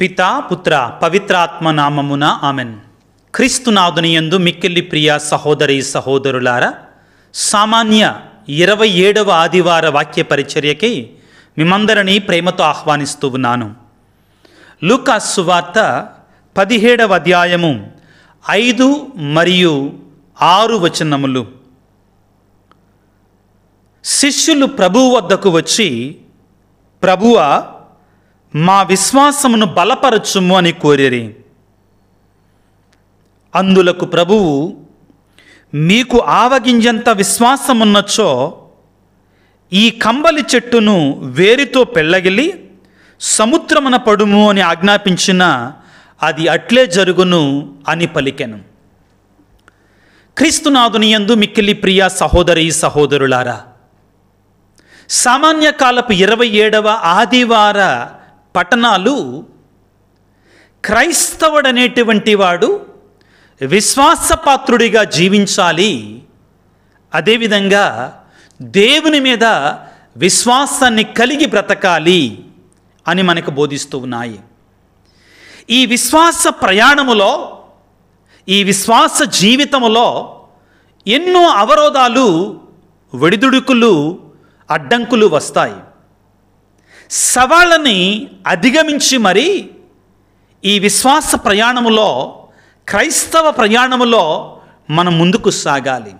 పితా పుత్ర పవిత్రాత్మ నామమున ఆమెన్ క్రీస్తునాథునియందు మిక్కిల్లి ప్రియ సహోదరి సహోదరులారా సామాన్య ఇరవై ఏడవ ఆదివార వాక్య పరిచర్యకి మిమందరినీ ప్రేమతో ఆహ్వానిస్తూ ఉన్నాను లుకా సువార్త పదిహేడవ అధ్యాయము ఐదు మరియు ఆరు వచనములు శిష్యులు ప్రభువు వద్దకు వచ్చి ప్రభువా మా విశ్వాసమును బలపరచుము అని కోరిరి అందులకు ప్రభువు మీకు ఆవగింజంత విశ్వాసమున్నచో ఈ కంబలి చెట్టును వేరితో పెళ్ళగిలి సముద్రమున పడుము అని ఆజ్ఞాపించిన అది అట్లే జరుగును అని పలికెను క్రీస్తునాథునియందు మిక్కిలి ప్రియ సహోదరి సహోదరులారా సామాన్య కాలపు ఇరవై ఏడవ ఆదివార పట్టణాలు క్రైస్తవుడనేటువంటి వాడు విశ్వాసపాత్రుడిగా జీవించాలి అదేవిధంగా దేవుని మీద విశ్వాసాన్ని కలిగి బ్రతకాలి అని మనకు బోధిస్తూ ఉన్నాయి ఈ విశ్వాస ప్రయాణములో ఈ విశ్వాస జీవితములో ఎన్నో అవరోధాలు వెడిదుడుకులు అడ్డంకులు వస్తాయి సవాళ్ళని అధిగమించి మరి ఈ విశ్వాస ప్రయాణములో క్రైస్తవ ప్రయాణములో మనం ముందుకు సాగాలి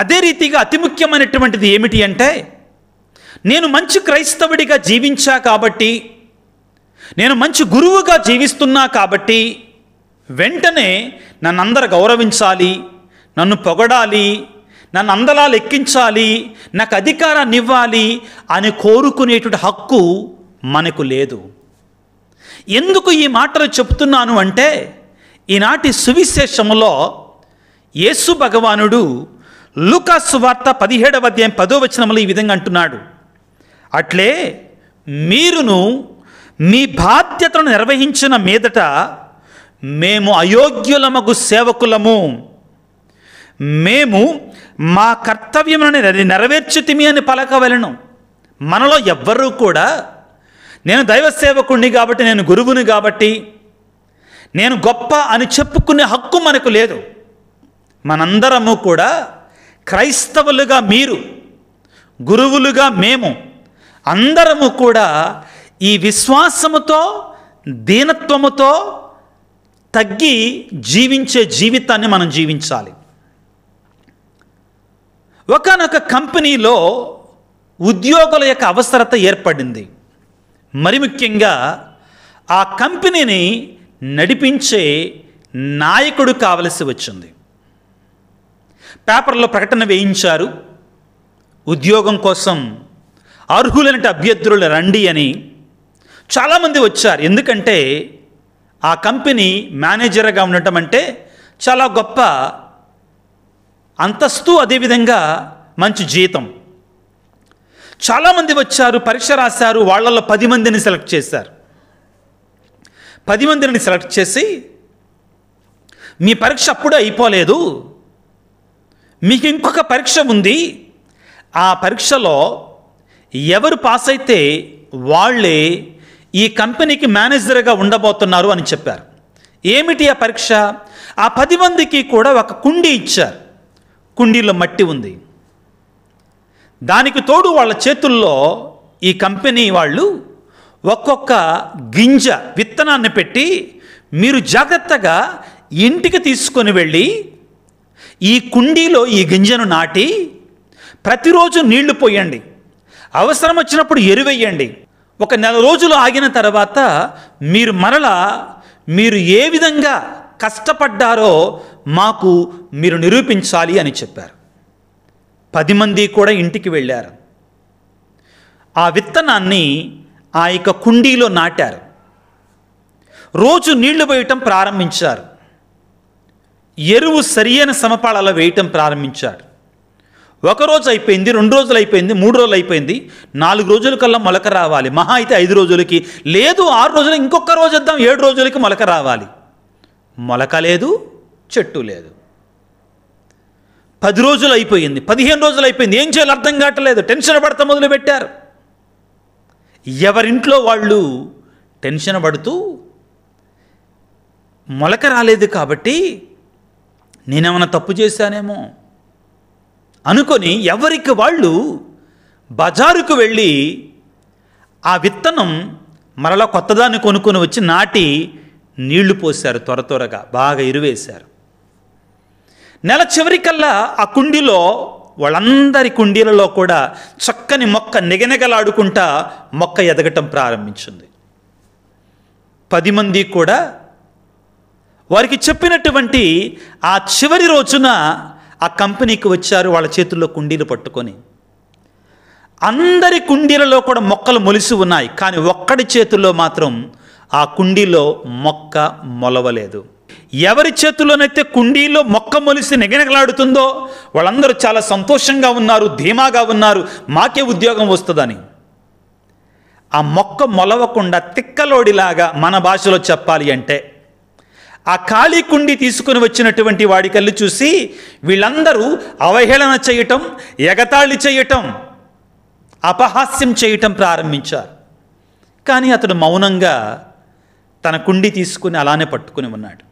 అదే రీతిగా అతి ముఖ్యమైనటువంటిది ఏమిటి అంటే నేను మంచి క్రైస్తవుడిగా జీవించా కాబట్టి నేను మంచి గురువుగా జీవిస్తున్నా కాబట్టి వెంటనే నన్నందరూ గౌరవించాలి నన్ను పొగడాలి నన్ను అందలా లెక్కించాలి నాకు అధికారాన్ని ఇవ్వాలి అని కోరుకునేటువంటి హక్కు మనకు లేదు ఎందుకు ఈ మాటలు చెప్తున్నాను అంటే ఈనాటి సువిశేషములో యేసు భగవానుడు లుకాసు వార్త పదిహేడవ అధ్యాయం పదో వచనములు ఈ విధంగా అంటున్నాడు అట్లే మీరును మీ బాధ్యతను నిర్వహించిన మీదట మేము అయోగ్యులమగు సేవకులము మేము మా కర్తవ్యమును నెరవేర్చుతిమి అని పలకవలను మనలో ఎవ్వరూ కూడా నేను దైవ సేవకుణ్ణి కాబట్టి నేను గురువుని కాబట్టి నేను గొప్ప అని చెప్పుకునే హక్కు మనకు లేదు మనందరము కూడా క్రైస్తవులుగా మీరు గురువులుగా మేము అందరము కూడా ఈ విశ్వాసముతో దీనత్వముతో తగ్గి జీవించే జీవితాన్ని మనం జీవించాలి ఒకనొక కంపెనీలో ఉద్యోగుల యొక్క అవసరత ఏర్పడింది మరి ముఖ్యంగా ఆ కంపెనీని నడిపించే నాయకుడు కావలసి వచ్చింది పేపర్లో ప్రకటన వేయించారు ఉద్యోగం కోసం అర్హులైన అభ్యర్థులు రండి అని చాలామంది వచ్చారు ఎందుకంటే ఆ కంపెనీ మేనేజర్గా ఉండటం అంటే చాలా గొప్ప అంతస్తు అదేవిధంగా మంచి జీతం చాలామంది వచ్చారు పరీక్ష రాశారు వాళ్ళల్లో పది మందిని సెలెక్ట్ చేశారు పది మందిని సెలెక్ట్ చేసి మీ పరీక్ష అప్పుడే అయిపోలేదు మీకు ఇంకొక పరీక్ష ఉంది ఆ పరీక్షలో ఎవరు పాస్ అయితే వాళ్ళే ఈ కంపెనీకి మేనేజర్గా ఉండబోతున్నారు అని చెప్పారు ఏమిటి ఆ పరీక్ష ఆ పది మందికి కూడా ఒక కుండి ఇచ్చారు కుండీలో మట్టి ఉంది దానికి తోడు వాళ్ళ చేతుల్లో ఈ కంపెనీ వాళ్ళు ఒక్కొక్క గింజ విత్తనాన్ని పెట్టి మీరు జాగ్రత్తగా ఇంటికి తీసుకొని వెళ్ళి ఈ కుండీలో ఈ గింజను నాటి ప్రతిరోజు నీళ్లు పోయండి అవసరం వచ్చినప్పుడు ఎరువేయండి ఒక నెల రోజులు ఆగిన తర్వాత మీరు మరలా మీరు ఏ విధంగా కష్టపడ్డారో మాకు మీరు నిరూపించాలి అని చెప్పారు పది మంది కూడా ఇంటికి వెళ్ళారు ఆ విత్తనాన్ని ఆ యొక్క కుండీలో నాటారు రోజు నీళ్లు వేయటం ప్రారంభించారు ఎరువు సరియైన సమపాళాలలో వేయటం ప్రారంభించారు ఒక రోజు అయిపోయింది రెండు రోజులు అయిపోయింది మూడు రోజులు అయిపోయింది నాలుగు రోజుల కల్లా మొలక రావాలి మహా అయితే ఐదు రోజులకి లేదు ఆరు రోజులు ఇంకొక రోజు ఇద్దాం ఏడు రోజులకి మొలక రావాలి మొలక లేదు చెట్టు లేదు పది రోజులు అయిపోయింది పదిహేను రోజులు అయిపోయింది ఏం చేయాలి అర్థం కావట్లేదు టెన్షన్ పడతా మొదలుపెట్టారు ఎవరింట్లో వాళ్ళు టెన్షన్ పడుతూ మొలక రాలేదు కాబట్టి నేనేమైనా తప్పు చేశానేమో అనుకొని ఎవరికి వాళ్ళు బజారుకు వెళ్ళి ఆ విత్తనం మరలా కొత్తదాన్ని కొనుక్కొని వచ్చి నాటి నీళ్లు పోశారు త్వర త్వరగా బాగా ఇరువేశారు నెల చివరికల్లా ఆ కుండీలో వాళ్ళందరి కుండీలలో కూడా చక్కని మొక్క నిగనిగలాడుకుంటా మొక్క ఎదగటం ప్రారంభించింది పది మంది కూడా వారికి చెప్పినటువంటి ఆ చివరి రోజున ఆ కంపెనీకి వచ్చారు వాళ్ళ చేతుల్లో కుండీలు పట్టుకొని అందరి కుండీలలో కూడా మొక్కలు మొలిసి ఉన్నాయి కానీ ఒక్కడి చేతుల్లో మాత్రం ఆ కుండీలో మొక్క మొలవలేదు ఎవరి చేతుల్లోనైతే కుండీలో మొక్క మొలిసి నిగనగలాడుతుందో వాళ్ళందరూ చాలా సంతోషంగా ఉన్నారు ధీమాగా ఉన్నారు మాకే ఉద్యోగం వస్తుందని ఆ మొక్క మొలవకుండా తిక్కలోడిలాగా మన భాషలో చెప్పాలి అంటే ఆ ఖాళీ కుండి తీసుకుని వచ్చినటువంటి వాడి కళ్ళు చూసి వీళ్ళందరూ అవహేళన చేయటం ఎగతాళి చేయటం అపహాస్యం చేయటం ప్రారంభించారు కానీ అతడు మౌనంగా తన కుండి తీసుకుని అలానే పట్టుకుని ఉన్నాడు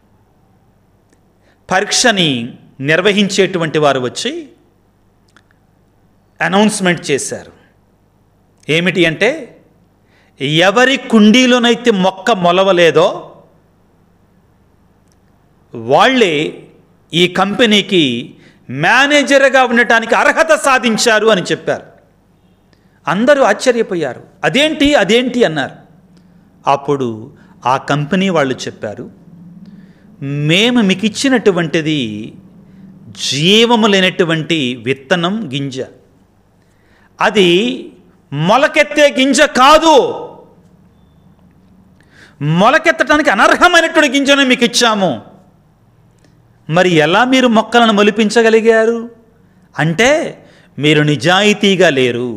పరీక్షని నిర్వహించేటువంటి వారు వచ్చి అనౌన్స్మెంట్ చేశారు ఏమిటి అంటే ఎవరి కుండీలోనైతే మొక్క మొలవలేదో వాళ్ళే ఈ కంపెనీకి మేనేజర్గా ఉండటానికి అర్హత సాధించారు అని చెప్పారు అందరూ ఆశ్చర్యపోయారు అదేంటి అదేంటి అన్నారు అప్పుడు ఆ కంపెనీ వాళ్ళు చెప్పారు మేము మీకు ఇచ్చినటువంటిది జీవము లేనటువంటి విత్తనం గింజ అది మొలకెత్తే గింజ కాదు మొలకెత్తడానికి అనర్హమైనటువంటి గింజను మీకు ఇచ్చాము మరి ఎలా మీరు మొక్కలను మొలిపించగలిగారు అంటే మీరు నిజాయితీగా లేరు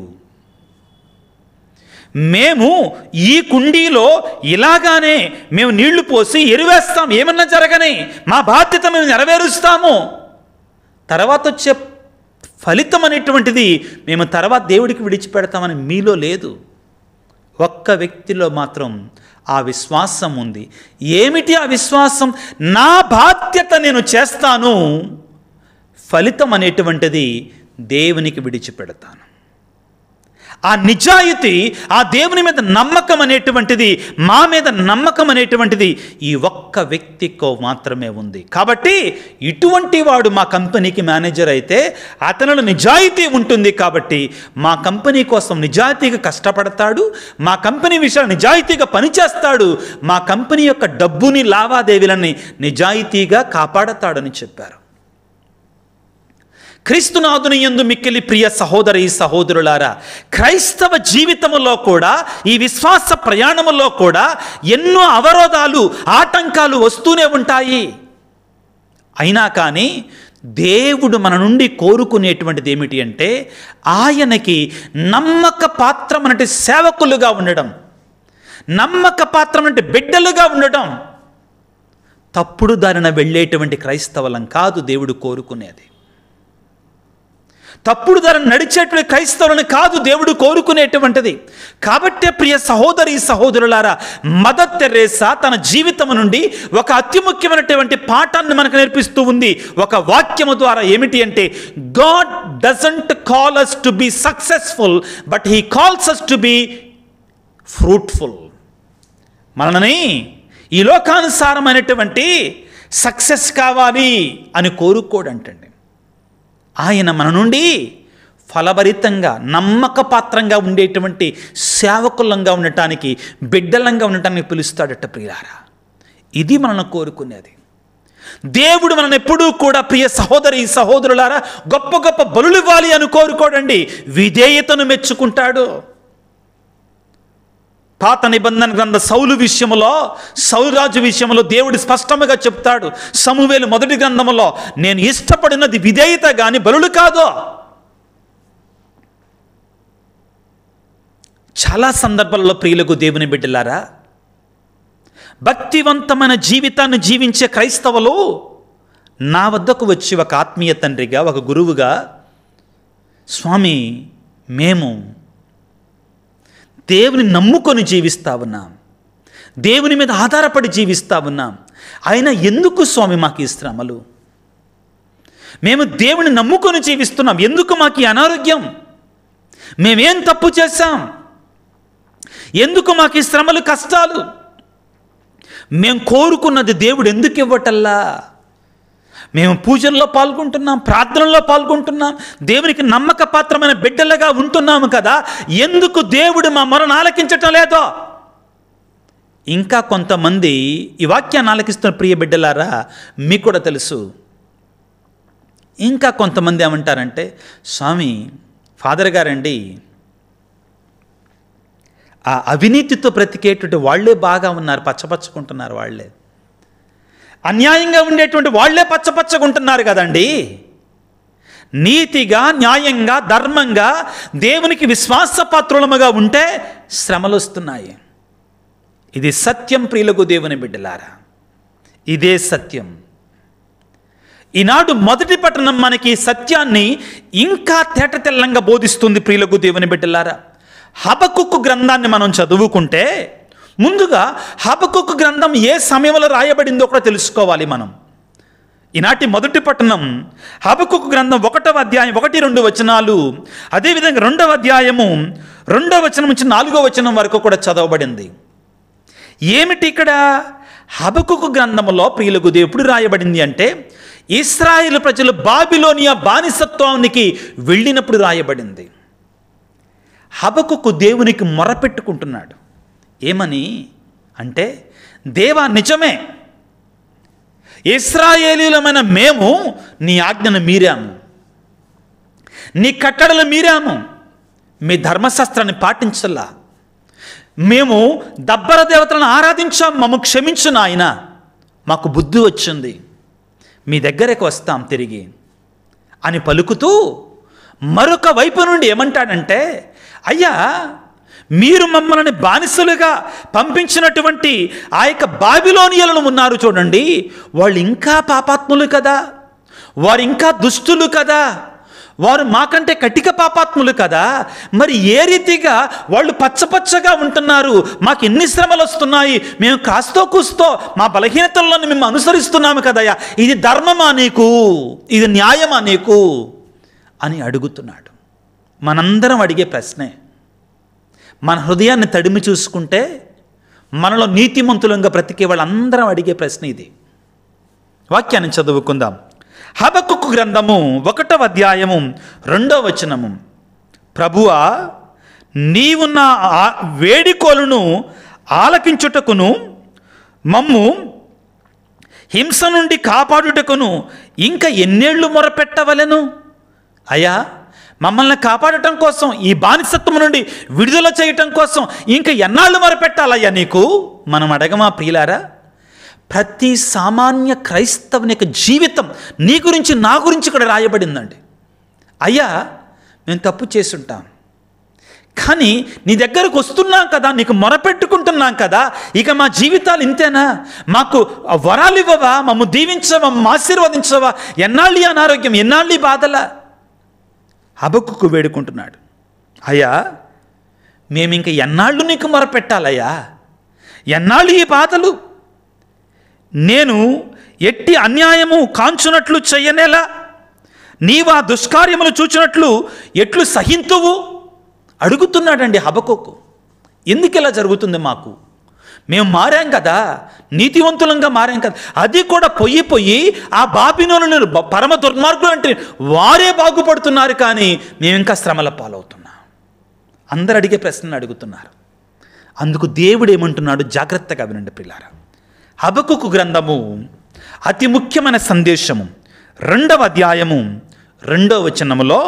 మేము ఈ కుండీలో ఇలాగానే మేము నీళ్లు పోసి ఎరువేస్తాం ఏమన్నా జరగని మా బాధ్యత మేము నెరవేరుస్తాము తర్వాత వచ్చే ఫలితం అనేటువంటిది మేము తర్వాత దేవుడికి విడిచిపెడతామని మీలో లేదు ఒక్క వ్యక్తిలో మాత్రం ఆ విశ్వాసం ఉంది ఏమిటి ఆ విశ్వాసం నా బాధ్యత నేను చేస్తాను ఫలితం అనేటువంటిది దేవునికి విడిచిపెడతాను ఆ నిజాయితీ ఆ దేవుని మీద నమ్మకం అనేటువంటిది మా మీద నమ్మకం అనేటువంటిది ఈ ఒక్క వ్యక్తికో మాత్రమే ఉంది కాబట్టి ఇటువంటి వాడు మా కంపెనీకి మేనేజర్ అయితే అతనిలో నిజాయితీ ఉంటుంది కాబట్టి మా కంపెనీ కోసం నిజాయితీగా కష్టపడతాడు మా కంపెనీ విషయాలు నిజాయితీగా పనిచేస్తాడు మా కంపెనీ యొక్క డబ్బుని లావాదేవీలని నిజాయితీగా కాపాడతాడని చెప్పారు క్రీస్తునాథుని ఎందు మిక్కిలి ప్రియ సహోదరి సహోదరులారా క్రైస్తవ జీవితంలో కూడా ఈ విశ్వాస ప్రయాణములో కూడా ఎన్నో అవరోధాలు ఆటంకాలు వస్తూనే ఉంటాయి అయినా కానీ దేవుడు మన నుండి కోరుకునేటువంటిది ఏమిటి అంటే ఆయనకి నమ్మక పాత్రమనటి సేవకులుగా ఉండడం నమ్మక పాత్రమనటి బిడ్డలుగా ఉండడం తప్పుడు దారిన వెళ్ళేటువంటి క్రైస్తవలం కాదు దేవుడు కోరుకునేది తప్పుడు ధర నడిచేటువంటి క్రైస్తవులను కాదు దేవుడు కోరుకునేటువంటిది కాబట్టే ప్రియ సహోదరి సహోదరులారా మదర్ తెరేసా తన జీవితం నుండి ఒక అతి ముఖ్యమైనటువంటి పాఠాన్ని మనకు నేర్పిస్తూ ఉంది ఒక వాక్యము ద్వారా ఏమిటి అంటే God doesn't call us to be successful but he calls us to be fruitful మనని ఈ లోకానుసారమైనటువంటి సక్సెస్ కావాలి అని కోరుకోడంటండి ఆయన మన నుండి ఫలభరితంగా నమ్మకపాత్రంగా ఉండేటువంటి సేవకులంగా ఉండటానికి బిడ్డలంగా ఉండటానికి పిలుస్తాడట ప్రియారా ఇది మనను కోరుకునేది దేవుడు మనం ఎప్పుడూ కూడా ప్రియ సహోదరి సహోదరులారా గొప్ప గొప్ప బలులు ఇవ్వాలి అని కోరుకోడండి విధేయతను మెచ్చుకుంటాడు పాత నిబంధన గ్రంథ సౌలు విషయంలో సౌరాజు విషయంలో దేవుడు స్పష్టంగా చెప్తాడు సమూవేలు మొదటి గ్రంథంలో నేను ఇష్టపడినది విధేయత కానీ బలుడు కాదో చాలా సందర్భాల్లో ప్రియులకు దేవుని బిడ్డలారా భక్తివంతమైన జీవితాన్ని జీవించే క్రైస్తవులు నా వద్దకు వచ్చి ఒక ఆత్మీయ తండ్రిగా ఒక గురువుగా స్వామి మేము దేవుని నమ్ముకొని జీవిస్తా ఉన్నాం దేవుని మీద ఆధారపడి జీవిస్తా ఉన్నాం ఆయన ఎందుకు స్వామి మాకు ఈ శ్రమలు మేము దేవుని నమ్ముకొని జీవిస్తున్నాం ఎందుకు మాకు ఈ అనారోగ్యం మేమేం తప్పు చేస్తాం ఎందుకు మాకు ఈ శ్రమలు కష్టాలు మేము కోరుకున్నది దేవుడు ఎందుకు ఇవ్వటల్లా మేము పూజల్లో పాల్గొంటున్నాం ప్రార్థనల్లో పాల్గొంటున్నాం దేవునికి నమ్మక పాత్రమైన బిడ్డలుగా ఉంటున్నాము కదా ఎందుకు దేవుడు మా మొరను ఆలకించటం లేదో ఇంకా కొంతమంది ఈ వాక్యాన్ని ఆలకిస్తున్న ప్రియ బిడ్డలారా మీకు కూడా తెలుసు ఇంకా కొంతమంది ఏమంటారంటే స్వామి ఫాదర్ గారండి ఆ అవినీతితో బ్రతికేటటువంటి వాళ్ళే బాగా ఉన్నారు పచ్చపచ్చుకుంటున్నారు వాళ్ళే అన్యాయంగా ఉండేటువంటి వాళ్లే పచ్చపచ్చగా ఉంటున్నారు కదండి నీతిగా న్యాయంగా ధర్మంగా దేవునికి విశ్వాసపాత్రులముగా ఉంటే శ్రమలు వస్తున్నాయి ఇది సత్యం ప్రియులకు దేవుని బిడ్డలారా ఇదే సత్యం ఈనాడు మొదటి పట్టణం మనకి సత్యాన్ని ఇంకా తేట తెల్లంగా బోధిస్తుంది ప్రియులకు దేవుని బిడ్డలారా హబకుక్కు గ్రంథాన్ని మనం చదువుకుంటే ముందుగా హబకొక్ గ్రంథం ఏ సమయంలో రాయబడిందో కూడా తెలుసుకోవాలి మనం ఈనాటి మొదటి పట్టణం హబకొక్ గ్రంథం ఒకటవ అధ్యాయం ఒకటి రెండు వచనాలు అదేవిధంగా రెండవ అధ్యాయము రెండవ వచనం నుంచి నాలుగో వచనం వరకు కూడా చదవబడింది ఏమిటి ఇక్కడ హబకుకు గ్రంథంలో ప్రియులకు ఎప్పుడు రాయబడింది అంటే ఇస్రాయేల్ ప్రజలు బాబిలోనియా బానిసత్వానికి వెళ్ళినప్పుడు రాయబడింది హబకుకు దేవునికి మొరపెట్టుకుంటున్నాడు ఏమని అంటే దేవా నిజమే ఇస్రాయేలీలమైన మేము నీ ఆజ్ఞను మీరాము నీ కట్టడలు మీరాము మీ ధర్మశాస్త్రాన్ని పాటించల్లా మేము దబ్బర దేవతలను ఆరాధించాం మమ్మ క్షమించు నాయన మాకు బుద్ధి వచ్చింది మీ దగ్గరకు వస్తాం తిరిగి అని పలుకుతూ మరొక వైపు నుండి ఏమంటాడంటే అయ్యా మీరు మమ్మల్ని బానిసలుగా పంపించినటువంటి ఆ యొక్క బాబిలోనియలను ఉన్నారు చూడండి వాళ్ళు ఇంకా పాపాత్ములు కదా వారు ఇంకా దుష్టులు కదా వారు మాకంటే కటిక పాపాత్ములు కదా మరి ఏ రీతిగా వాళ్ళు పచ్చపచ్చగా ఉంటున్నారు మాకు ఎన్ని శ్రమలు వస్తున్నాయి మేము కాస్తో కూస్తో మా బలహీనతలను మేము అనుసరిస్తున్నాము కదయ్యా ఇది ధర్మమా నీకు ఇది న్యాయమా నీకు అని అడుగుతున్నాడు మనందరం అడిగే ప్రశ్నే మన హృదయాన్ని తడిమి చూసుకుంటే మనలో నీతిమంతులంగా బ్రతికే వాళ్ళందరం అడిగే ప్రశ్న ఇది వాక్యాన్ని చదువుకుందాం హబకుక్కు గ్రంథము ఒకటవ అధ్యాయము రెండవ వచనము ప్రభువా నీవు నా వేడికోలును ఆలకించుటకును మమ్ము హింస నుండి కాపాడుటకును ఇంకా ఎన్నేళ్ళు మొరపెట్టవలను అయా మమ్మల్ని కాపాడటం కోసం ఈ బానిసత్వం నుండి విడుదల చేయటం కోసం ఇంకా ఎన్నాళ్ళు మొరపెట్టాలయ్యా నీకు మనం అడగమా ప్రియులారా ప్రతి సామాన్య క్రైస్తవుని యొక్క జీవితం నీ గురించి నా గురించి ఇక్కడ రాయబడిందండి అయ్యా మేము తప్పు చేస్తుంటాం కానీ నీ దగ్గరకు వస్తున్నాం కదా నీకు మొరపెట్టుకుంటున్నాం కదా ఇక మా జీవితాలు ఇంతేనా మాకు వరాలు ఇవ్వవా మమ్మ దీవించవా మమ్మ ఆశీర్వదించవా ఎన్నాళ్ళు అనారోగ్యం ఎన్నాళ్ళు బాధలా హబక్కుకు వేడుకుంటున్నాడు అయ్యా మేమింక ఎన్నాళ్ళు నీకు మొరపెట్టాలయ్యా ఎన్నాళ్ళు ఈ బాధలు నేను ఎట్టి అన్యాయము కాంచునట్లు చెయ్యనేలా నీవా దుష్కార్యములు చూచినట్లు ఎట్లు సహింతువు అడుగుతున్నాడండి హబకొక్కు ఎందుకు ఇలా జరుగుతుంది మాకు మేము మారాం కదా నీతివంతులంగా మారాం కదా అది కూడా పొయ్యి పొయ్యి ఆ నేను పరమ దుర్మార్గులు అంటే వారే బాగుపడుతున్నారు కానీ మేము ఇంకా శ్రమల పాలవుతున్నాం అందరు అడిగే ప్రశ్నలు అడుగుతున్నారు అందుకు దేవుడు ఏమంటున్నాడు జాగ్రత్తగా వినండి పిల్లారా హబకుకు గ్రంథము అతి ముఖ్యమైన సందేశము రెండవ అధ్యాయము రెండో వచనంలో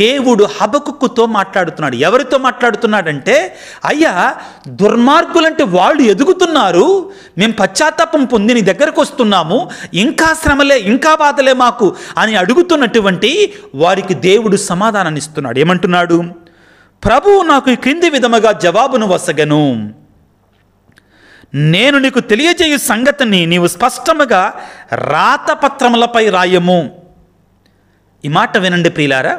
దేవుడు హబకుక్కుతో మాట్లాడుతున్నాడు ఎవరితో మాట్లాడుతున్నాడంటే అయ్యా దుర్మార్గులంటే వాళ్ళు ఎదుగుతున్నారు మేము పశ్చాత్తాపం పొంది నీ దగ్గరకు వస్తున్నాము ఇంకా శ్రమలే ఇంకా బాధలే మాకు అని అడుగుతున్నటువంటి వారికి దేవుడు సమాధానాన్ని ఇస్తున్నాడు ఏమంటున్నాడు ప్రభువు నాకు ఈ క్రింది విధముగా జవాబును వసగను నేను నీకు తెలియజేయు సంగతిని నీవు స్పష్టముగా రాతపత్రములపై రాయము ఈ మాట వినండి ప్రియులారా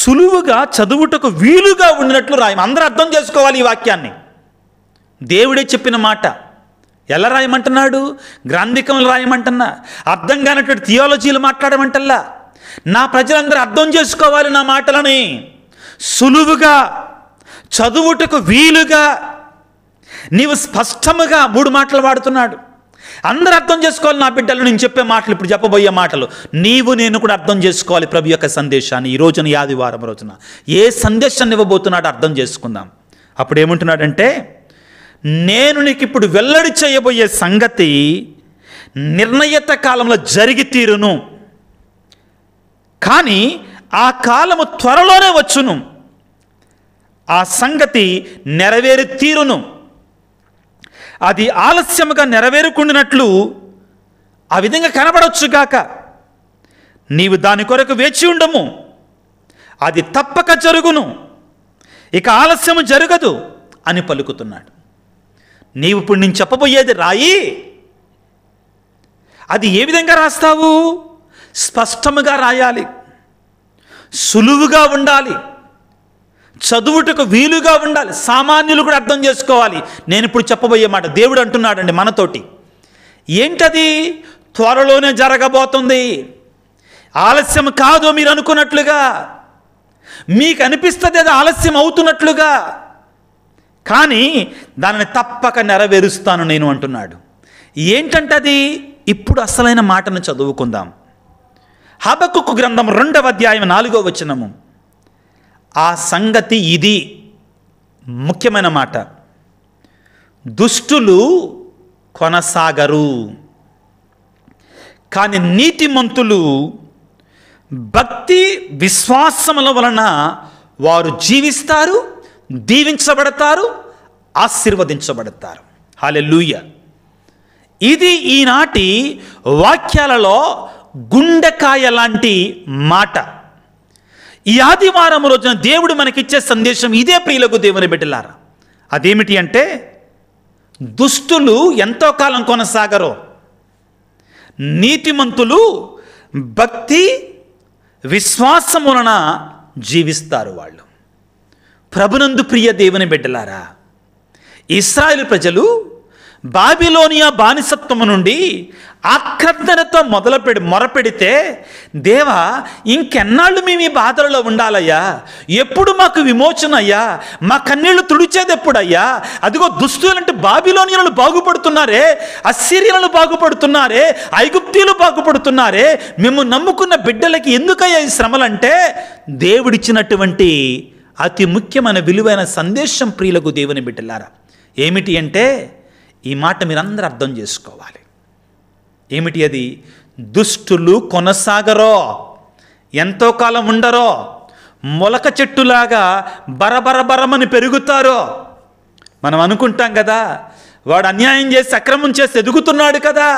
సులువుగా చదువుటకు వీలుగా ఉండినట్లు రాయం అందరూ అర్థం చేసుకోవాలి ఈ వాక్యాన్ని దేవుడే చెప్పిన మాట ఎలా రాయమంటున్నాడు గ్రాంధికములు రాయమంటున్నా అర్థం కానటువంటి థియాలజీలు మాట్లాడమంటల్లా నా ప్రజలందరూ అర్థం చేసుకోవాలి నా మాటలని సులువుగా చదువుటకు వీలుగా నీవు స్పష్టముగా మూడు మాటలు వాడుతున్నాడు అందరూ అర్థం చేసుకోవాలి నా బిడ్డలు నేను చెప్పే మాటలు ఇప్పుడు చెప్పబోయే మాటలు నీవు నేను కూడా అర్థం చేసుకోవాలి ప్రభు యొక్క సందేశాన్ని ఈ రోజున ఆదివారం రోజున ఏ సందేశాన్ని ఇవ్వబోతున్నాడు అర్థం చేసుకుందాం అప్పుడు ఏమంటున్నాడంటే నేను నీకు ఇప్పుడు వెల్లడి చేయబోయే సంగతి నిర్ణయత కాలంలో జరిగి తీరును కానీ ఆ కాలము త్వరలోనే వచ్చును ఆ సంగతి నెరవేరి తీరును అది ఆలస్యముగా నెరవేరుకుండినట్లు ఆ విధంగా కనబడొచ్చుగాక నీవు దాని కొరకు వేచి ఉండము అది తప్పక జరుగును ఇక ఆలస్యము జరగదు అని పలుకుతున్నాడు నీవు ఇప్పుడు నేను చెప్పబోయేది రాయి అది ఏ విధంగా రాస్తావు స్పష్టముగా రాయాలి సులువుగా ఉండాలి చదువుటకు వీలుగా ఉండాలి సామాన్యులు కూడా అర్థం చేసుకోవాలి నేను ఇప్పుడు చెప్పబోయే మాట దేవుడు అంటున్నాడండి మనతోటి ఏంటది త్వరలోనే జరగబోతుంది ఆలస్యం కాదు మీరు అనుకున్నట్లుగా మీకు అనిపిస్తుంది అది ఆలస్యం అవుతున్నట్లుగా కానీ దానిని తప్పక నెరవేరుస్తాను నేను అంటున్నాడు ఏంటంటది ఇప్పుడు అసలైన మాటను చదువుకుందాం హబక్కు గ్రంథం రెండవ అధ్యాయం నాలుగో వచనము ఆ సంగతి ఇది ముఖ్యమైన మాట దుష్టులు కొనసాగరు కానీ మంతులు భక్తి విశ్వాసముల వలన వారు జీవిస్తారు దీవించబడతారు ఆశీర్వదించబడతారు లూయ ఇది ఈనాటి వాక్యాలలో గుండెకాయ లాంటి మాట ఈ ఆదివారం రోజున దేవుడు మనకిచ్చే సందేశం ఇదే ప్రియులకు దేవుని బిడ్డలారా అదేమిటి అంటే దుష్టులు ఎంతో కాలం కొనసాగరో నీతిమంతులు భక్తి విశ్వాసములన జీవిస్తారు వాళ్ళు ప్రభునందు ప్రియ దేవుని బిడ్డలారా ఇస్రాయేల్ ప్రజలు బాబిలోనియా బానిసత్వము నుండి ఆక్రందనతో మొదలుపెడి మొరపెడితే దేవా ఇంకెన్నాళ్ళు మేము ఈ బాధలలో ఉండాలయ్యా ఎప్పుడు మాకు విమోచన అయ్యా మా కన్నీళ్లు తుడిచేది ఎప్పుడయ్యా అదిగో దుస్తులంటే బాబిలోనియలు బాగుపడుతున్నారే అస్సీరియలు బాగుపడుతున్నారే ఐగుప్తీలు బాగుపడుతున్నారే మేము నమ్ముకున్న బిడ్డలకి ఎందుకయ్యా ఈ శ్రమలంటే దేవుడిచ్చినటువంటి అతి ముఖ్యమైన విలువైన సందేశం ప్రియులకు దేవుని బిడ్డలారా ఏమిటి అంటే ఈ మాట మీరందరూ అర్థం చేసుకోవాలి ఏమిటి అది దుష్టులు కొనసాగరో ఎంతో కాలం ఉండరో మొలక చెట్టులాగా బరబరబరమని పెరుగుతారో మనం అనుకుంటాం కదా వాడు అన్యాయం చేసి అక్రమం చేసి ఎదుగుతున్నాడు కదా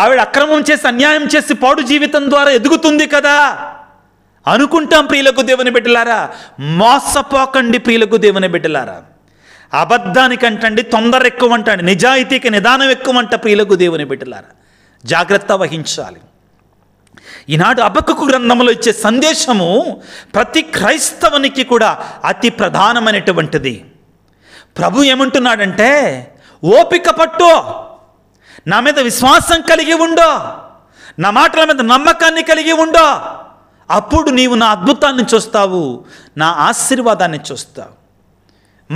ఆవిడ అక్రమం చేసి అన్యాయం చేసి పాడు జీవితం ద్వారా ఎదుగుతుంది కదా అనుకుంటాం ప్రియులకు దేవుని బిడ్డలారా మోసపోకండి ప్రియులకు దేవుని బిడ్డలారా అబద్ధానికంటండి తొందర ఎక్కువ అంటండి నిజాయితీకి నిదానం ఎక్కువ అంట ప్రియులకు దేవుని బిడ్డలారా జాగ్రత్త వహించాలి ఈనాడు అబక్కు గ్రంథంలో ఇచ్చే సందేశము ప్రతి క్రైస్తవునికి కూడా అతి ప్రధానమైనటువంటిది ప్రభు ఏమంటున్నాడంటే ఓపిక పట్టు నా మీద విశ్వాసం కలిగి ఉండో నా మాటల మీద నమ్మకాన్ని కలిగి ఉండో అప్పుడు నీవు నా అద్భుతాన్ని చూస్తావు నా ఆశీర్వాదాన్ని చూస్తావు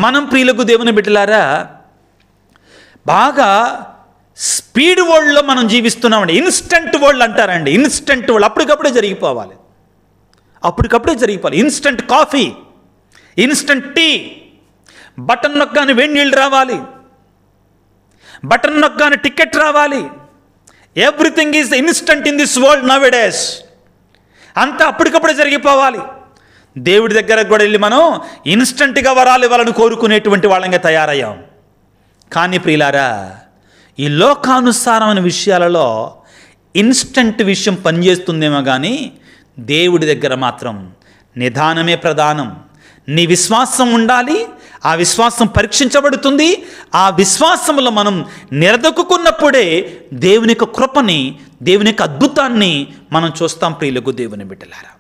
మనం ప్రియులకు దేవుని బిడ్డలారా బాగా స్పీడ్ వరల్డ్లో మనం జీవిస్తున్నామండి ఇన్స్టంట్ వరల్డ్ అంటారండి ఇన్స్టంట్ వరల్డ్ అప్పటికప్పుడే జరిగిపోవాలి అప్పటికప్పుడే జరిగిపోవాలి instant coffee instant tea button నొక్కాని వేడి రావాలి బటన్ నొక్కాని టికెట్ రావాలి everything is instant in this world nowadays అంతా అప్పటికప్పుడే జరిగిపోవాలి దేవుడి దగ్గరకు కూడా వెళ్ళి మనం ఇన్స్టంట్గా వరాలు ఇవ్వాలని కోరుకునేటువంటి వాళ్ళంగా తయారయ్యాం కానీ ప్రియులారా ఈ లోకానుసారమైన విషయాలలో ఇన్స్టంట్ విషయం పనిచేస్తుందేమో కానీ దేవుడి దగ్గర మాత్రం నిదానమే ప్రధానం నీ విశ్వాసం ఉండాలి ఆ విశ్వాసం పరీక్షించబడుతుంది ఆ విశ్వాసంలో మనం నిలదొక్కున్నప్పుడే దేవుని యొక్క కృపని దేవుని యొక్క అద్భుతాన్ని మనం చూస్తాం ప్రియులకు దేవుని బిడ్డలారా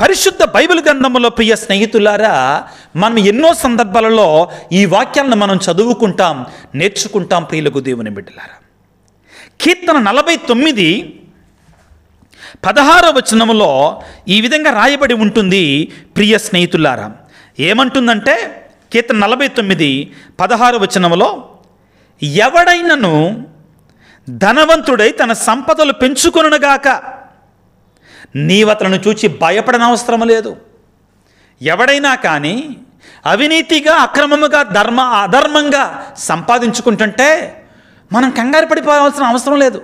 పరిశుద్ధ బైబిల్ గ్రంథంలో ప్రియ స్నేహితులారా మనం ఎన్నో సందర్భాలలో ఈ వాక్యాలను మనం చదువుకుంటాం నేర్చుకుంటాం ప్రియులకు దేవుని బిడ్డలారా కీర్తన నలభై తొమ్మిది పదహారో వచనంలో ఈ విధంగా రాయబడి ఉంటుంది ప్రియ స్నేహితులారా ఏమంటుందంటే కీర్తన నలభై తొమ్మిది పదహారు వచనంలో ఎవడైనను ధనవంతుడై తన సంపదలు పెంచుకొనుగాక నీవతలను చూచి భయపడనవసరం లేదు ఎవడైనా కానీ అవినీతిగా అక్రమముగా ధర్మ అధర్మంగా సంపాదించుకుంటుంటే మనం కంగారు పడిపోవాల్సిన అవసరం లేదు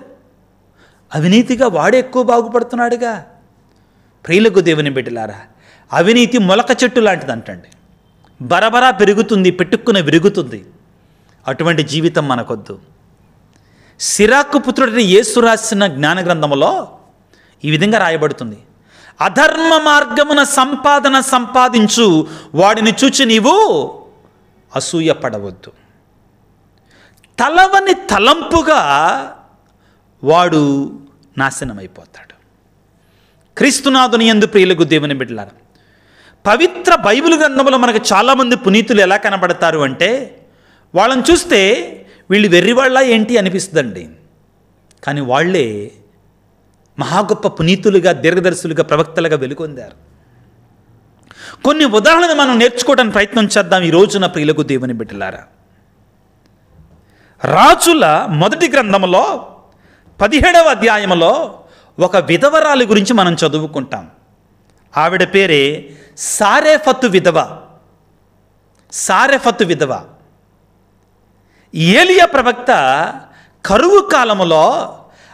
అవినీతిగా వాడే ఎక్కువ బాగుపడుతున్నాడుగా ప్రియులకు దేవుని బిడ్డలారా అవినీతి మొలక చెట్టు లాంటిది అంటండి బరబరా పెరుగుతుంది పెట్టుకుని విరుగుతుంది అటువంటి జీవితం మనకొద్దు సిరాకు పుత్రుడిని యేసు రాసిన జ్ఞాన ఈ విధంగా రాయబడుతుంది అధర్మ మార్గమున సంపాదన సంపాదించు వాడిని చూచి నీవు అసూయపడవద్దు తలవని తలంపుగా వాడు నాశనమైపోతాడు క్రీస్తునాథుని ఎందు ప్రియులకు దేవుని బిడ్డలారు పవిత్ర బైబిల్ గ్రంథంలో మనకు చాలామంది పునీతులు ఎలా కనబడతారు అంటే వాళ్ళని చూస్తే వీళ్ళు వెర్రివాళ్ళ ఏంటి అనిపిస్తుందండి కానీ వాళ్ళే మహా గొప్ప పునీతులుగా దీర్ఘదర్శులుగా ప్రవక్తలుగా వెలుగొందారు కొన్ని ఉదాహరణలు మనం నేర్చుకోవడానికి ప్రయత్నం చేద్దాం ఈ రోజున ప్రియులకు దేవుని బిడ్డలారా రాజుల మొదటి గ్రంథంలో పదిహేడవ అధ్యాయంలో ఒక విధవరాలి గురించి మనం చదువుకుంటాం ఆవిడ పేరే సారేఫత్తు విధవ సారేఫత్తు విధవ ఏలియా ప్రవక్త కరువు కాలంలో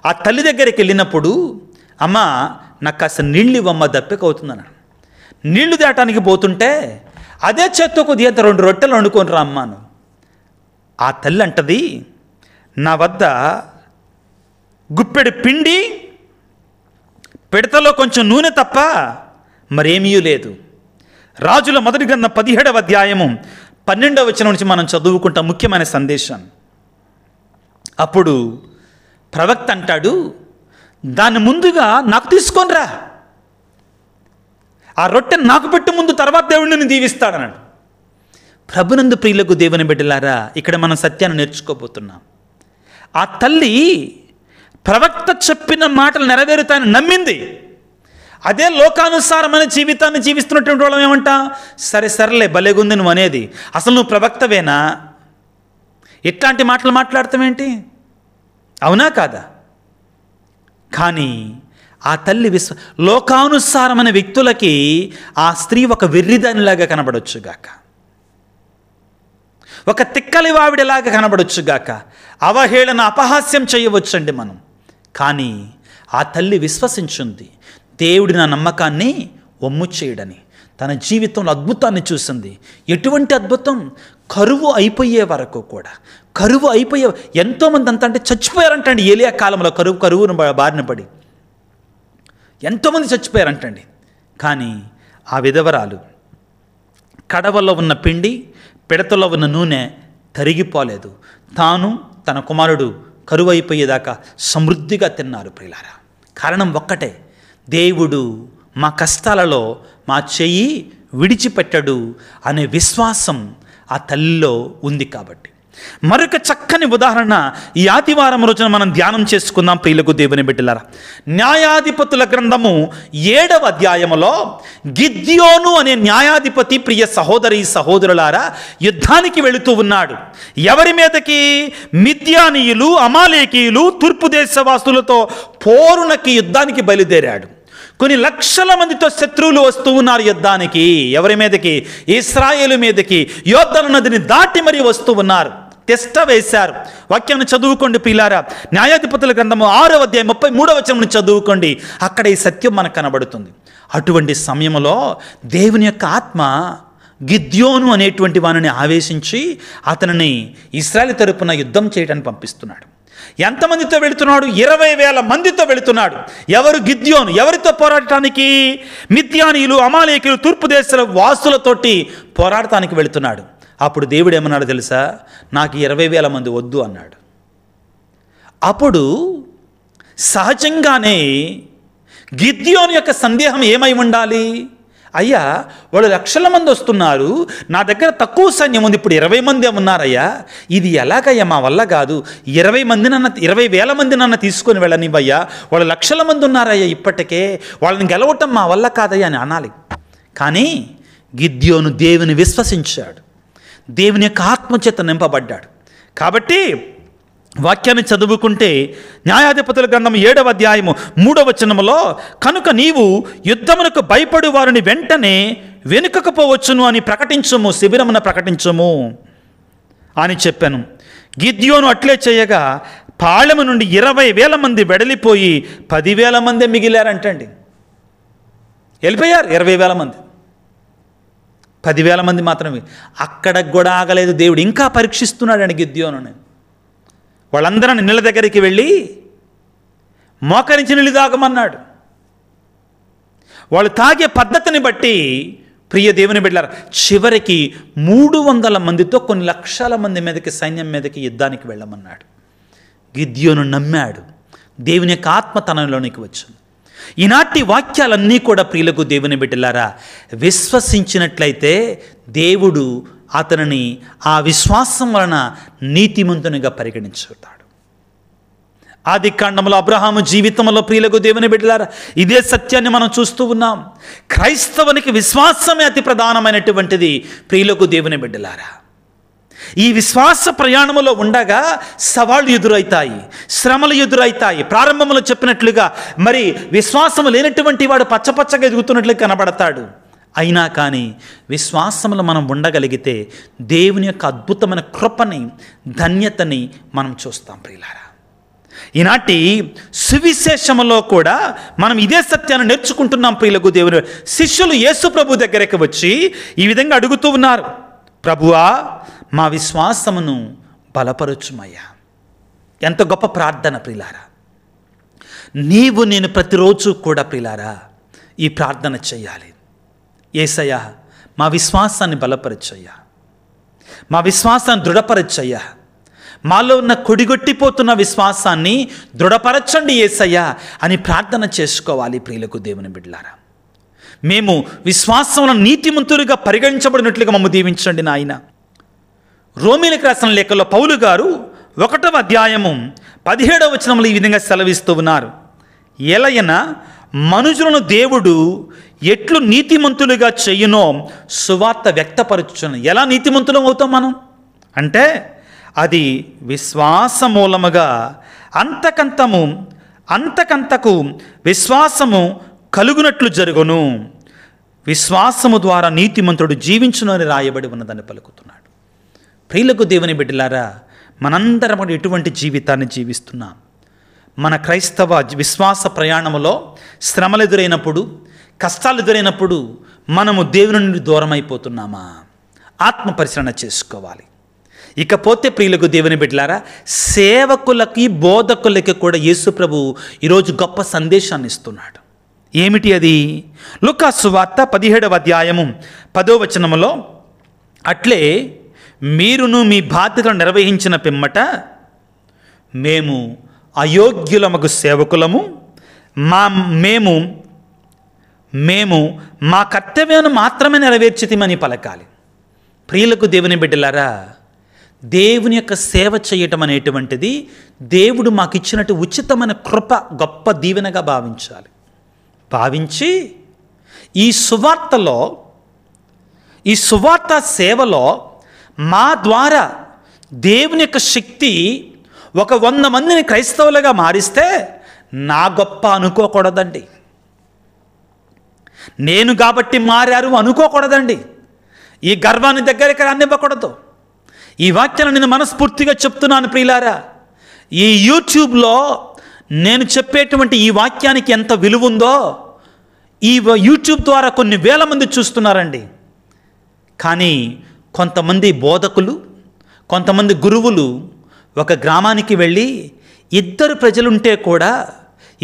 ఆ తల్లి దగ్గరికి వెళ్ళినప్పుడు అమ్మ నాకు కాస్త నీళ్ళు ఇవ్వమ్మ దప్పికవుతుందన్నాడు నీళ్లు దాటానికి పోతుంటే అదే చేత్తో కొద్దిగా రెండు రొట్టెలు వండుకొని రా అమ్మాను ఆ తల్లి అంటది నా వద్ద గుప్పెడు పిండి పిడతలో కొంచెం నూనె తప్ప మరేమీ లేదు రాజుల మొదటి గన్న పదిహేడవ అధ్యాయము పన్నెండవ వచ్చిన నుంచి మనం చదువుకుంటాం ముఖ్యమైన సందేశం అప్పుడు ప్రవక్త అంటాడు దాన్ని ముందుగా నాకు తీసుకొనిరా ఆ రొట్టె నాకు పెట్టు ముందు తర్వాత దేవుడిని దీవిస్తాడన్నాడు ప్రభునందు ప్రియులకు దేవుని బిడ్డలారా ఇక్కడ మనం సత్యాన్ని నేర్చుకోబోతున్నాం ఆ తల్లి ప్రవక్త చెప్పిన మాటలు నెరవేరుతాయని నమ్మింది అదే లోకానుసారమైన జీవితాన్ని జీవిస్తున్నటువంటి వాళ్ళం ఏమంటా సరే సరేలే భలేగుంది నువ్వు అనేది అసలు నువ్వు ప్రవక్తవేనా ఇట్లాంటి మాటలు మాట్లాడతామేంటి అవునా కాదా కానీ ఆ తల్లి విశ్వ లోకానుసారమైన వ్యక్తులకి ఆ స్త్రీ ఒక వెర్రిదానిలాగా కనబడొచ్చుగాక ఒక తిక్కలివావిడిలాగా కనబడొచ్చుగాక అవహేళన అపహాస్యం చేయవచ్చండి మనం కానీ ఆ తల్లి విశ్వసించింది దేవుడి నా నమ్మకాన్ని ఒమ్ము చేయడని తన జీవితంలో అద్భుతాన్ని చూసింది ఎటువంటి అద్భుతం కరువు అయిపోయే వరకు కూడా కరువు అయిపోయే ఎంతోమంది అంత అంటే చచ్చిపోయారంటండి ఏలియా కాలంలో కరువు కరువును బారిన పడి ఎంతోమంది చచ్చిపోయారంటండి కానీ ఆ విధవరాలు కడవలో ఉన్న పిండి పిడతలో ఉన్న నూనె తరిగిపోలేదు తాను తన కుమారుడు కరువు అయిపోయేదాకా సమృద్ధిగా తిన్నారు ప్రియులారా కారణం ఒక్కటే దేవుడు మా కష్టాలలో మా చెయ్యి విడిచిపెట్టడు అనే విశ్వాసం ఆ తల్లిలో ఉంది కాబట్టి మరొక చక్కని ఉదాహరణ ఈ ఆదివారం రోజున మనం ధ్యానం చేసుకుందాం ప్రియులకు దేవుని బిడ్డలారా న్యాయాధిపతుల గ్రంథము ఏడవ అధ్యాయములో గిద్యోను అనే న్యాయాధిపతి ప్రియ సహోదరి సహోదరులారా యుద్ధానికి వెళుతూ ఉన్నాడు ఎవరి మీదకి మిథ్యానీయులు అమాలేకీయులు తూర్పు దేశవాసులతో పోరునకి యుద్ధానికి బయలుదేరాడు కొన్ని లక్షల మందితో శత్రువులు వస్తూ ఉన్నారు యుద్ధానికి ఎవరి మీదకి ఇస్రాయేలు మీదకి యోద్ధల నదిని దాటి మరీ వస్తూ ఉన్నారు తిష్ట వేశారు వాక్యాన్ని చదువుకోండి పిల్లారా న్యాయాధిపతుల గ్రంథము ఆరో అధ్యాయం ముప్పై మూడో వచనం చదువుకోండి అక్కడ ఈ సత్యం మనకు కనబడుతుంది అటువంటి సమయంలో దేవుని యొక్క ఆత్మ గిద్యోను అనేటువంటి వానిని ఆవేశించి అతనిని ఇస్రాయల్ తరపున యుద్ధం చేయడానికి పంపిస్తున్నాడు ఎంతమందితో వెళుతున్నాడు ఇరవై వేల మందితో వెళుతున్నాడు ఎవరు గిద్యోను ఎవరితో పోరాడటానికి మిథ్యానీయులు అమాలేకులు తూర్పు దేశాల వాసులతోటి పోరాడటానికి వెళుతున్నాడు అప్పుడు దేవుడు ఏమన్నాడు తెలుసా నాకు ఇరవై వేల మంది వద్దు అన్నాడు అప్పుడు సహజంగానే గిద్యోన్ యొక్క సందేహం ఏమై ఉండాలి అయ్యా వాళ్ళు లక్షల మంది వస్తున్నారు నా దగ్గర తక్కువ సైన్యం ఉంది ఇప్పుడు ఇరవై మంది ఉన్నారయ్యా ఇది ఎలాగయ్యా మా వల్ల కాదు ఇరవై మంది నన్న ఇరవై వేల మంది నన్ను తీసుకొని వెళ్ళనివ్వయ్యా వాళ్ళు లక్షల మంది ఉన్నారయ్యా ఇప్పటికే వాళ్ళని గెలవటం మా వల్ల కాదయ్యా అని అనాలి కానీ గిద్యోను దేవుని విశ్వసించాడు దేవుని యొక్క ఆత్మచేత నింపబడ్డాడు కాబట్టి వాక్యాన్ని చదువుకుంటే న్యాయాధిపతుల గ్రంథం ఏడవ అధ్యాయము మూడవ వచనములో కనుక నీవు యుద్ధమునకు భయపడి వారిని వెంటనే వెనుకకపోవచ్చును అని ప్రకటించము శిబిరమున ప్రకటించము అని చెప్పాను గిద్యోను అట్లే చేయగా పాళెము నుండి ఇరవై వేల మంది వెడలిపోయి పదివేల మంది మిగిలారంటండి వెళ్ళిపోయారు ఇరవై వేల మంది పదివేల మంది మాత్రమే అక్కడ కూడా ఆగలేదు దేవుడు ఇంకా పరీక్షిస్తున్నాడని గిద్యోను వాళ్ళందరూ నీళ్ళ దగ్గరికి వెళ్ళి మోకరించి నీళ్ళు తాగమన్నాడు వాళ్ళు తాగే పద్ధతిని బట్టి ప్రియ దేవుని బిడ్డారు చివరికి మూడు వందల మందితో కొన్ని లక్షల మంది మీదకి సైన్యం మీదకి యుద్ధానికి వెళ్ళమన్నాడు గిద్యోను నమ్మాడు దేవుని యొక్క ఆత్మ తనలోనికి వచ్చింది ఈనాటి వాక్యాలన్నీ కూడా ప్రియులకు దేవుని బిడ్డలారా విశ్వసించినట్లయితే దేవుడు అతనిని ఆ విశ్వాసం వలన నీతిమంతునిగా పరిగణించుతాడు ఆది కాండములు అబ్రహాము జీవితంలో ప్రియులకు దేవుని బిడ్డలారా ఇదే సత్యాన్ని మనం చూస్తూ ఉన్నాం క్రైస్తవునికి విశ్వాసమే అతి ప్రధానమైనటువంటిది ప్రియులకు దేవుని బిడ్డలారా ఈ విశ్వాస ప్రయాణములో ఉండగా సవాళ్ళు ఎదురవుతాయి శ్రమలు ఎదురవుతాయి ప్రారంభంలో చెప్పినట్లుగా మరి విశ్వాసము లేనటువంటి వాడు పచ్చపచ్చగా ఎదుగుతున్నట్లు కనబడతాడు అయినా కానీ విశ్వాసములు మనం ఉండగలిగితే దేవుని యొక్క అద్భుతమైన కృపని ధన్యతని మనం చూస్తాం ప్రియులారా ఈనాటి సువిశేషములో కూడా మనం ఇదే సత్యాన్ని నేర్చుకుంటున్నాం ప్రియులకు దేవుని శిష్యులు యేసు ప్రభు దగ్గరికి వచ్చి ఈ విధంగా అడుగుతూ ఉన్నారు ప్రభువా మా విశ్వాసమును బలపరచుమయ్యా ఎంత గొప్ప ప్రార్థన ప్రిలారా నీవు నేను ప్రతిరోజు కూడా ప్రిలారా ఈ ప్రార్థన చెయ్యాలి ఏసయ్యా మా విశ్వాసాన్ని బలపరచయ్యా మా విశ్వాసాన్ని దృఢపరచయ్యా మాలో ఉన్న కొడిగొట్టిపోతున్న విశ్వాసాన్ని దృఢపరచండి ఏసయ్యా అని ప్రార్థన చేసుకోవాలి ప్రియులకు దేవుని బిడ్లారా మేము విశ్వాసంలో నీతిమంతులుగా పరిగణించబడినట్లుగా మమ్మ దీవించండి నాయన రోమిలకు రాసిన లేఖలో పౌలు గారు ఒకటవ అధ్యాయము పదిహేడవ వచనంలో ఈ విధంగా సెలవిస్తూ ఉన్నారు ఎలయన మనుషులను దేవుడు ఎట్లు నీతిమంతులుగా చెయ్యనో సువార్త వ్యక్తపరచును ఎలా నీతిమంతులం అవుతాం మనం అంటే అది విశ్వాస మూలముగా అంతకంతము అంతకంతకు విశ్వాసము కలుగునట్లు జరుగును విశ్వాసము ద్వారా నీతిమంతుడు జీవించునని రాయబడి ఉన్నదని పలుకుతున్నాడు ప్రియులకు దేవుని బిడ్డలారా మనందరం ఎటువంటి జీవితాన్ని జీవిస్తున్నాం మన క్రైస్తవ విశ్వాస ప్రయాణంలో శ్రమలు ఎదురైనప్పుడు కష్టాలు ఎదురైనప్పుడు మనము దేవుని నుండి దూరం అయిపోతున్నామా ఆత్మ పరిశీలన చేసుకోవాలి ఇకపోతే ప్రియులకు దేవుని బిడ్డలారా సేవకులకి బోధకులకి కూడా యేసు ప్రభు ఈరోజు గొప్ప సందేశాన్ని ఇస్తున్నాడు ఏమిటి అది లుకాసు వార్త పదిహేడవ అధ్యాయము పదో వచనములో అట్లే మీరును మీ బాధ్యతను నిర్వహించిన పిమ్మట మేము అయోగ్యులమకు సేవకులము మా మేము మేము మా కర్తవ్యాన్ని మాత్రమే నెరవేర్చితమని పలకాలి ప్రియులకు దేవుని బిడ్డలారా దేవుని యొక్క సేవ చేయటం అనేటువంటిది దేవుడు మాకు ఇచ్చినట్టు ఉచితమైన కృప గొప్ప దీవెనగా భావించాలి భావించి ఈ సువార్తలో ఈ సువార్త సేవలో మా ద్వారా దేవుని యొక్క శక్తి ఒక వంద మందిని క్రైస్తవులుగా మారిస్తే నా గొప్ప అనుకోకూడదండి నేను కాబట్టి మారారు అనుకోకూడదండి ఈ గర్వాన్ని దగ్గరికి రానివ్వకూడదు ఈ వాక్యను నేను మనస్ఫూర్తిగా చెప్తున్నాను ప్రియులారా ఈ యూట్యూబ్లో నేను చెప్పేటువంటి ఈ వాక్యానికి ఎంత విలువ ఉందో ఈ యూట్యూబ్ ద్వారా కొన్ని వేల మంది చూస్తున్నారండి కానీ కొంతమంది బోధకులు కొంతమంది గురువులు ఒక గ్రామానికి వెళ్ళి ఇద్దరు ప్రజలుంటే కూడా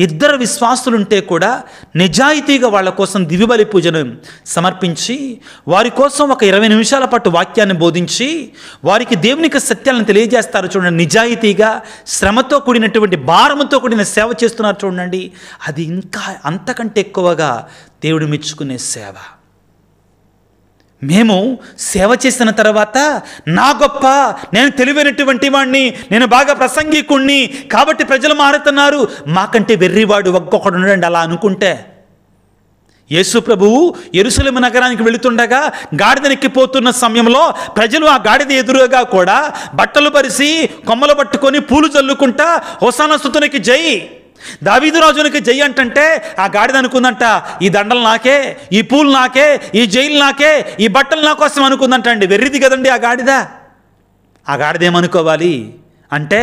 ఇద్దరు విశ్వాసులుంటే కూడా నిజాయితీగా వాళ్ళ కోసం దివిబలి పూజను సమర్పించి వారి కోసం ఒక ఇరవై నిమిషాల పాటు వాక్యాన్ని బోధించి వారికి దేవునికి సత్యాలను తెలియజేస్తారు చూడండి నిజాయితీగా శ్రమతో కూడినటువంటి భారముతో కూడిన సేవ చేస్తున్నారు చూడండి అది ఇంకా అంతకంటే ఎక్కువగా దేవుడు మెచ్చుకునే సేవ మేము సేవ చేసిన తర్వాత నా గొప్ప నేను తెలివైనటువంటి వాడిని నేను బాగా ప్రసంగికుణ్ణి కాబట్టి ప్రజలు మారుతున్నారు మాకంటే వెర్రివాడు ఒక్కొక్కడు ఉండండి అలా అనుకుంటే యేసు ప్రభువు ఎరుసలిమ నగరానికి వెళుతుండగా గాడిదనెక్కిపోతున్న సమయంలో ప్రజలు ఆ గాడిద ఎదురుగా కూడా బట్టలు పరిసి కొమ్మలు పట్టుకొని పూలు చల్లుకుంటా హొసాన జై దావీదురాజునికి జై అంటంటే ఆ గాడిద అనుకుందంట ఈ దండలు నాకే ఈ పూలు నాకే ఈ జైలు నాకే ఈ బట్టలు నా కోసం అనుకుందంట అండి వెర్రిది కదండి ఆ గాడిద ఆ గాడిద ఏమనుకోవాలి అంటే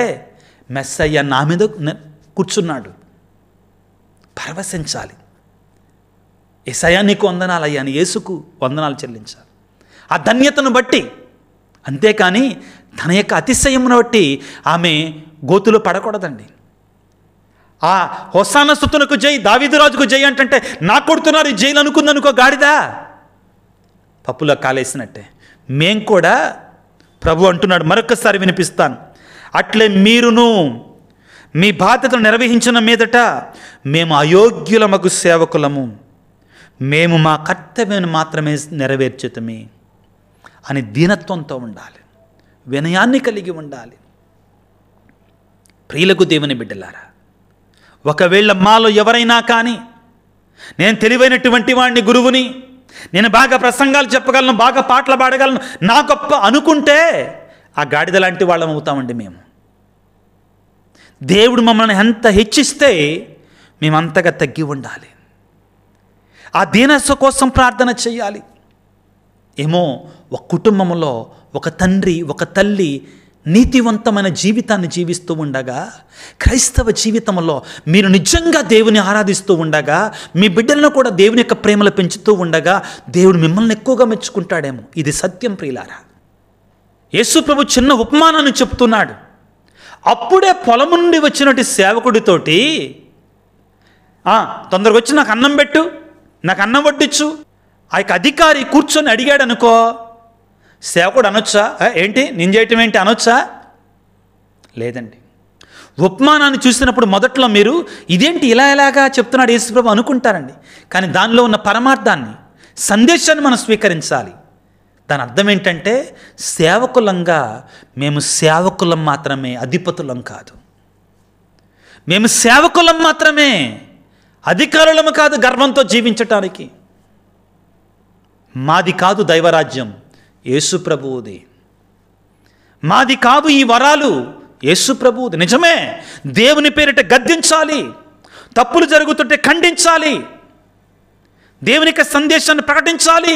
మెస్సయ్య నా మీద కూర్చున్నాడు పరవశించాలి ఏసయా నీకు వందనాలు అయ్యాను యేసుకు వందనాలు చెల్లించాలి ఆ ధన్యతను బట్టి అంతేకాని తన యొక్క అతిశయమును బట్టి ఆమె గోతులు పడకూడదండి ఆ హొసాన స్థుతునకు జై దావిదురాజుకు జై అంటే నా కొడుతున్నారు జైలు అనుకుందనుకో గాడిదా పప్పులో కాలేసినట్టే మేం కూడా ప్రభు అంటున్నాడు మరొకసారి వినిపిస్తాను అట్లే మీరును మీ బాధ్యతను నిర్వహించిన మీదట మేము అయోగ్యులమకు సేవకులము మేము మా కర్తవ్యాన్ని మాత్రమే నెరవేర్చుతమే అని దీనత్వంతో ఉండాలి వినయాన్ని కలిగి ఉండాలి ప్రియులకు దేవుని బిడ్డలారా ఒకవేళ మాలో ఎవరైనా కానీ నేను తెలివైనటువంటి వాడిని గురువుని నేను బాగా ప్రసంగాలు చెప్పగలను బాగా పాటలు పాడగలను నా గొప్ప అనుకుంటే ఆ గాడిద లాంటి వాళ్ళం అవుతామండి మేము దేవుడు మమ్మల్ని ఎంత హెచ్చిస్తే మేమంతగా తగ్గి ఉండాలి ఆ దీనస్సు కోసం ప్రార్థన చేయాలి ఏమో ఒక కుటుంబంలో ఒక తండ్రి ఒక తల్లి నీతివంతమైన జీవితాన్ని జీవిస్తూ ఉండగా క్రైస్తవ జీవితంలో మీరు నిజంగా దేవుని ఆరాధిస్తూ ఉండగా మీ బిడ్డలను కూడా దేవుని యొక్క ప్రేమలు పెంచుతూ ఉండగా దేవుడు మిమ్మల్ని ఎక్కువగా మెచ్చుకుంటాడేమో ఇది సత్యం ప్రియులారా యేసు ప్రభు చిన్న ఉపమానాన్ని చెప్తున్నాడు అప్పుడే పొలం నుండి వచ్చినటి సేవకుడితోటి తొందరగా వచ్చి నాకు అన్నం పెట్టు నాకు అన్నం వడ్డించు ఆ యొక్క అధికారి కూర్చొని అడిగాడు అనుకో సేవకుడు అనొచ్చా ఏంటి నేను చేయటం ఏంటి అనొచ్చా లేదండి ఉపమానాన్ని చూసినప్పుడు మొదట్లో మీరు ఇదేంటి ఇలా ఇలాగా చెప్తున్నాడు యేసుప్రభు అనుకుంటారండి కానీ దానిలో ఉన్న పరమార్థాన్ని సందేశాన్ని మనం స్వీకరించాలి దాని అర్థం ఏంటంటే సేవకులంగా మేము సేవకులం మాత్రమే అధిపతులం కాదు మేము సేవకులం మాత్రమే అధికారులం కాదు గర్వంతో జీవించటానికి మాది కాదు దైవరాజ్యం యేసుప్రభువుది మాది కాదు ఈ వరాలు యేసుప్రభువుది నిజమే దేవుని పేరిట గద్దించాలి తప్పులు జరుగుతుంటే ఖండించాలి దేవునికి సందేశాన్ని ప్రకటించాలి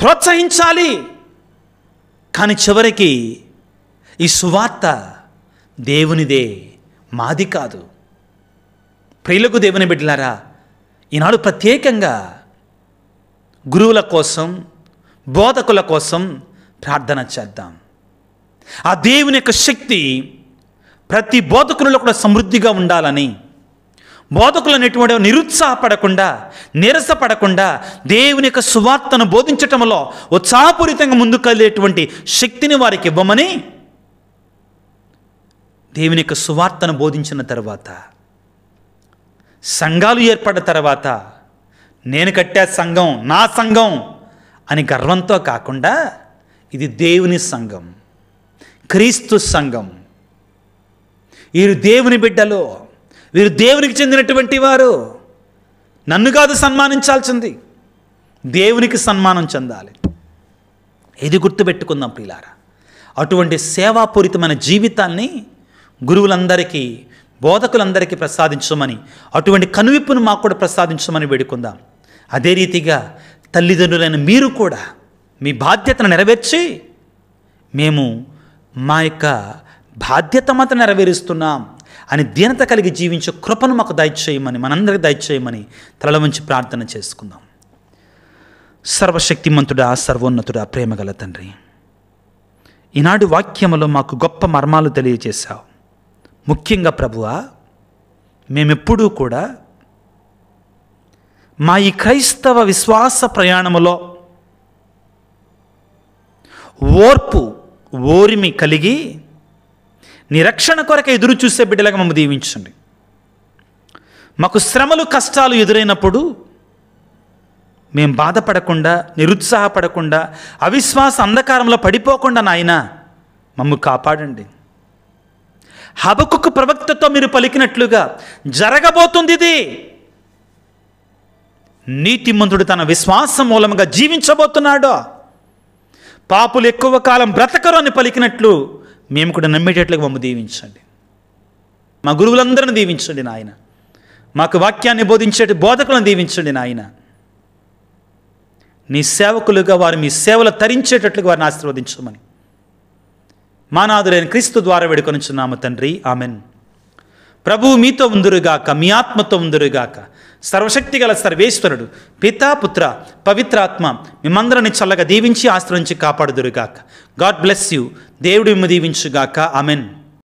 ప్రోత్సహించాలి కానీ చివరికి ఈ సువార్త దేవునిదే మాది కాదు ప్రియులకు దేవుని బిడ్డలారా ఈనాడు ప్రత్యేకంగా గురువుల కోసం బోధకుల కోసం ప్రార్థన చేద్దాం ఆ దేవుని యొక్క శక్తి ప్రతి బోధకులలో కూడా సమృద్ధిగా ఉండాలని బోధకులు అనేటువంటి నిరుత్సాహపడకుండా నిరసపడకుండా దేవుని యొక్క సువార్తను బోధించటంలో ఉత్సాహపూరితంగా ముందుకెళ్ళేటువంటి శక్తిని వారికి ఇవ్వమని దేవుని యొక్క సువార్తను బోధించిన తర్వాత సంఘాలు ఏర్పడిన తర్వాత నేను కట్టే సంఘం నా సంఘం అని గర్వంతో కాకుండా ఇది దేవుని సంఘం క్రీస్తు సంఘం వీరు దేవుని బిడ్డలు వీరు దేవునికి చెందినటువంటి వారు నన్ను కాదు సన్మానించాల్సింది దేవునికి సన్మానం చెందాలి ఇది గుర్తుపెట్టుకుందాం ప్రియులారా అటువంటి సేవాపూరితమైన జీవితాన్ని గురువులందరికీ బోధకులందరికీ ప్రసాదించమని అటువంటి కనువిప్పును మాకు కూడా ప్రసాదించమని వేడుకుందాం అదే రీతిగా తల్లిదండ్రులైన మీరు కూడా మీ బాధ్యతను నెరవేర్చి మేము మా యొక్క బాధ్యత మాత్రం నెరవేరుస్తున్నాం అని దీనత కలిగి జీవించే కృపను మాకు దయచేయమని మనందరికీ దయచేయమని తలలో ఉంచి ప్రార్థన చేసుకుందాం సర్వశక్తిమంతుడా సర్వోన్నతుడా ప్రేమగల తండ్రి ఈనాడు వాక్యములో మాకు గొప్ప మర్మాలు తెలియజేశావు ముఖ్యంగా ప్రభువా మేమెప్పుడూ కూడా మా ఈ క్రైస్తవ విశ్వాస ప్రయాణములో ఓర్పు ఓరిమి కలిగి నిరక్షణ కొరకు ఎదురు చూసే బిడ్డలకు మమ్మల్ని దీవించండి మాకు శ్రమలు కష్టాలు ఎదురైనప్పుడు మేము బాధపడకుండా నిరుత్సాహపడకుండా అవిశ్వాస అంధకారంలో పడిపోకుండా నాయన మమ్ము కాపాడండి హబకుకు ప్రవక్తతో మీరు పలికినట్లుగా జరగబోతుంది ఇది నీతిమంతుడు తన విశ్వాసం మూలంగా జీవించబోతున్నాడో పాపులు ఎక్కువ కాలం బ్రతకరు అని పలికినట్లు మేము కూడా నమ్మేటట్లుగా మమ్మల్ని దీవించండి మా గురువులందరిని దీవించండి నాయన మాకు వాక్యాన్ని బోధించే బోధకులను దీవించండి నాయన నీ సేవకులుగా వారు మీ సేవలు తరించేటట్లుగా వారిని ఆశీర్వదించమని మానాదులైన క్రీస్తు ద్వారా వేడుకొనిచున్నాము తండ్రి ఆమెన్ ప్రభువు మీతో ఉందురుగాక మీ ఆత్మతో ఉందురుగాక గల సర్వేశ్వరుడు పితాపుత్ర పవిత్రాత్మ మిమ్మందరిని చల్లగా దీవించి ఆశ్రయించి కాపాడుదురుగాక గాడ్ బ్లెస్ యూ దేవుడు మిమ్మ దీవించుగాక అమెన్